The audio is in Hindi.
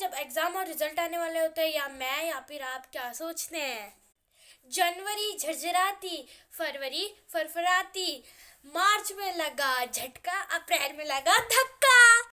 जब एग्ज़ाम और रिजल्ट आने वाले होते हैं या मैं या फिर आप क्या सोचते हैं जनवरी झरझराती फरवरी फरफराती मार्च में लगा झटका अप्रैल में लगा धक्का